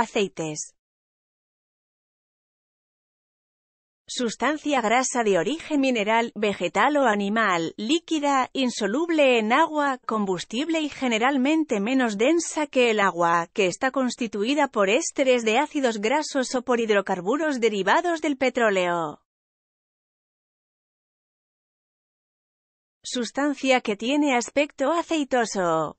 Aceites. Sustancia grasa de origen mineral, vegetal o animal, líquida, insoluble en agua, combustible y generalmente menos densa que el agua, que está constituida por ésteres de ácidos grasos o por hidrocarburos derivados del petróleo. Sustancia que tiene aspecto aceitoso.